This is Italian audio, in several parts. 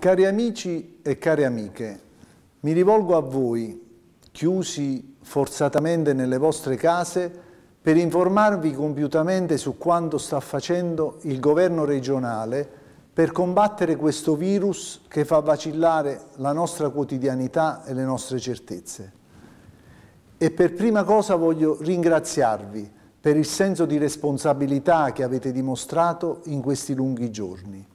Cari amici e care amiche, mi rivolgo a voi, chiusi forzatamente nelle vostre case, per informarvi compiutamente su quanto sta facendo il governo regionale per combattere questo virus che fa vacillare la nostra quotidianità e le nostre certezze. E per prima cosa voglio ringraziarvi per il senso di responsabilità che avete dimostrato in questi lunghi giorni.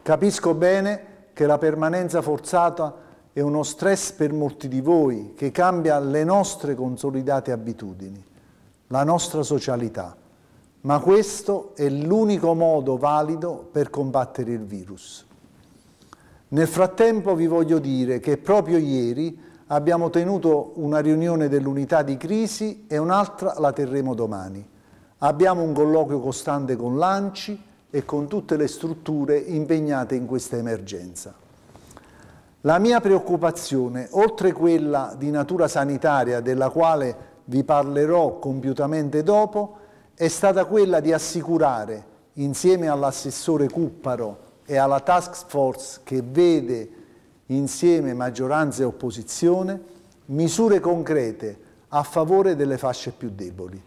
Capisco bene che la permanenza forzata è uno stress per molti di voi che cambia le nostre consolidate abitudini, la nostra socialità. Ma questo è l'unico modo valido per combattere il virus. Nel frattempo vi voglio dire che proprio ieri abbiamo tenuto una riunione dell'unità di crisi e un'altra la terremo domani. Abbiamo un colloquio costante con l'ANCI, e con tutte le strutture impegnate in questa emergenza. La mia preoccupazione, oltre quella di natura sanitaria, della quale vi parlerò compiutamente dopo, è stata quella di assicurare, insieme all'assessore Cupparo e alla task force che vede insieme maggioranza e opposizione, misure concrete a favore delle fasce più deboli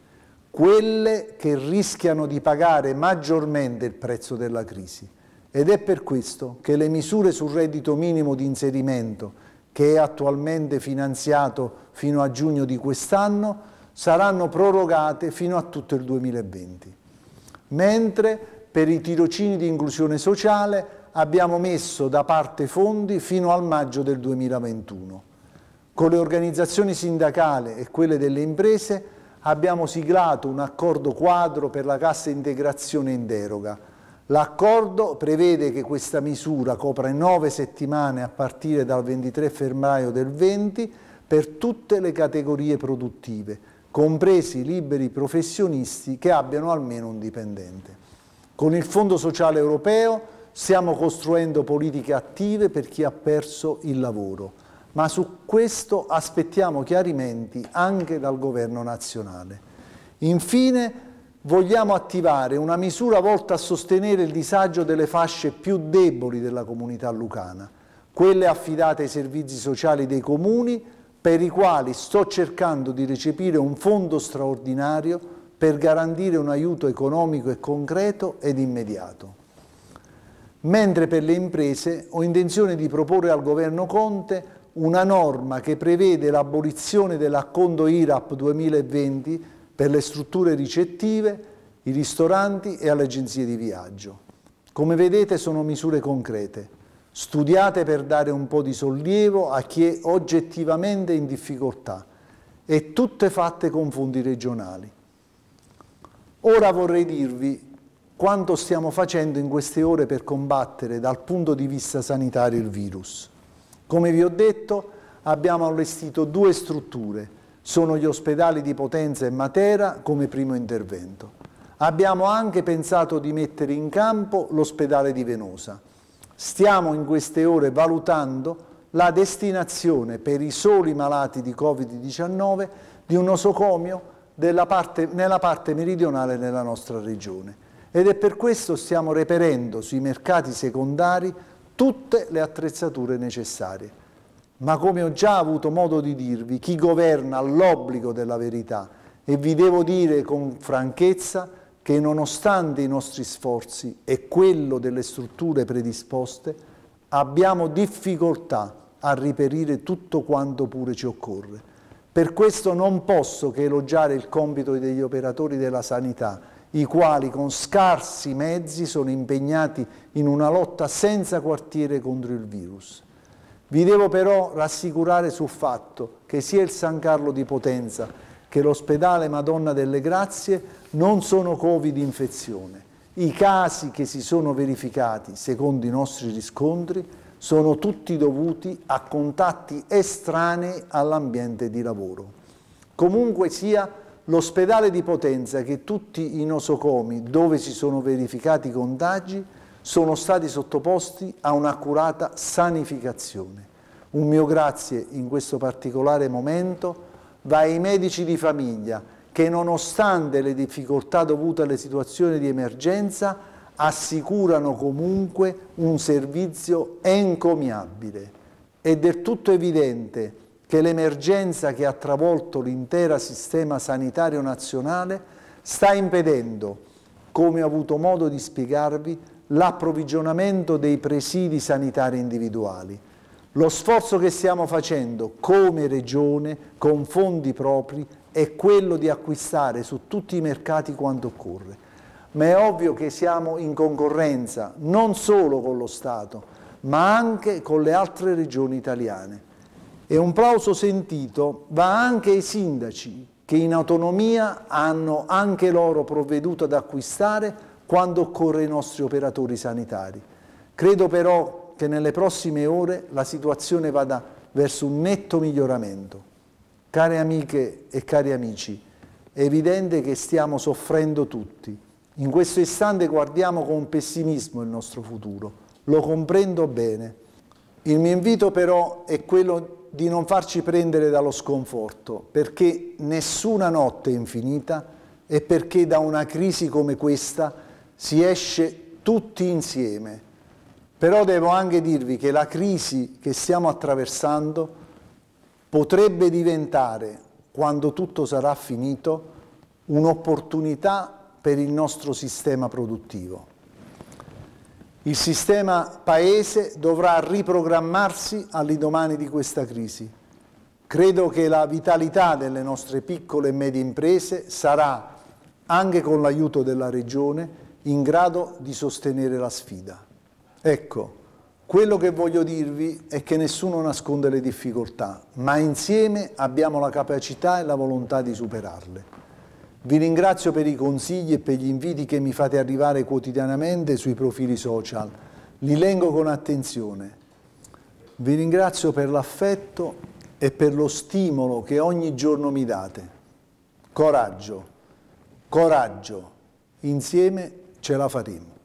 quelle che rischiano di pagare maggiormente il prezzo della crisi. Ed è per questo che le misure sul reddito minimo di inserimento, che è attualmente finanziato fino a giugno di quest'anno, saranno prorogate fino a tutto il 2020. Mentre per i tirocini di inclusione sociale abbiamo messo da parte fondi fino al maggio del 2021. Con le organizzazioni sindacali e quelle delle imprese abbiamo siglato un accordo quadro per la cassa integrazione in deroga. L'accordo prevede che questa misura copra nove settimane a partire dal 23 febbraio del 20 per tutte le categorie produttive, compresi i liberi professionisti che abbiano almeno un dipendente. Con il Fondo Sociale Europeo stiamo costruendo politiche attive per chi ha perso il lavoro ma su questo aspettiamo chiarimenti anche dal governo nazionale. Infine vogliamo attivare una misura volta a sostenere il disagio delle fasce più deboli della comunità lucana, quelle affidate ai servizi sociali dei comuni per i quali sto cercando di recepire un fondo straordinario per garantire un aiuto economico e concreto ed immediato. Mentre per le imprese ho intenzione di proporre al governo Conte una norma che prevede l'abolizione dell'acconto IRAP 2020 per le strutture ricettive, i ristoranti e alle agenzie di viaggio. Come vedete sono misure concrete, studiate per dare un po' di sollievo a chi è oggettivamente in difficoltà e tutte fatte con fondi regionali. Ora vorrei dirvi quanto stiamo facendo in queste ore per combattere dal punto di vista sanitario il virus. Come vi ho detto, abbiamo allestito due strutture. Sono gli ospedali di Potenza e Matera come primo intervento. Abbiamo anche pensato di mettere in campo l'ospedale di Venosa. Stiamo in queste ore valutando la destinazione per i soli malati di Covid-19 di un nosocomio parte, nella parte meridionale della nostra regione. Ed è per questo stiamo reperendo sui mercati secondari tutte le attrezzature necessarie. Ma come ho già avuto modo di dirvi, chi governa ha l'obbligo della verità e vi devo dire con franchezza che nonostante i nostri sforzi e quello delle strutture predisposte, abbiamo difficoltà a riperire tutto quanto pure ci occorre. Per questo non posso che elogiare il compito degli operatori della sanità, i quali con scarsi mezzi sono impegnati in una lotta senza quartiere contro il virus. Vi devo però rassicurare sul fatto che sia il San Carlo di Potenza che l'ospedale Madonna delle Grazie non sono Covid infezione. I casi che si sono verificati, secondo i nostri riscontri, sono tutti dovuti a contatti estranei all'ambiente di lavoro. Comunque sia, L'ospedale di Potenza che tutti i nosocomi dove si sono verificati i contagi sono stati sottoposti a un'accurata sanificazione. Un mio grazie in questo particolare momento va ai medici di famiglia che nonostante le difficoltà dovute alle situazioni di emergenza assicurano comunque un servizio encomiabile. È del tutto evidente che l'emergenza che ha travolto l'intera sistema sanitario nazionale sta impedendo, come ho avuto modo di spiegarvi, l'approvvigionamento dei presidi sanitari individuali. Lo sforzo che stiamo facendo come Regione, con fondi propri, è quello di acquistare su tutti i mercati quanto occorre. Ma è ovvio che siamo in concorrenza non solo con lo Stato, ma anche con le altre regioni italiane. E un plauso sentito va anche ai sindaci che in autonomia hanno anche loro provveduto ad acquistare quando occorre i nostri operatori sanitari. Credo però che nelle prossime ore la situazione vada verso un netto miglioramento. Care amiche e cari amici, è evidente che stiamo soffrendo tutti. In questo istante guardiamo con pessimismo il nostro futuro, lo comprendo bene. Il mio invito però è quello di di non farci prendere dallo sconforto, perché nessuna notte è infinita e perché da una crisi come questa si esce tutti insieme. Però devo anche dirvi che la crisi che stiamo attraversando potrebbe diventare, quando tutto sarà finito, un'opportunità per il nostro sistema produttivo. Il sistema Paese dovrà riprogrammarsi all'indomani di questa crisi. Credo che la vitalità delle nostre piccole e medie imprese sarà, anche con l'aiuto della Regione, in grado di sostenere la sfida. Ecco, quello che voglio dirvi è che nessuno nasconde le difficoltà, ma insieme abbiamo la capacità e la volontà di superarle. Vi ringrazio per i consigli e per gli inviti che mi fate arrivare quotidianamente sui profili social. Li leggo con attenzione. Vi ringrazio per l'affetto e per lo stimolo che ogni giorno mi date. Coraggio, coraggio, insieme ce la faremo.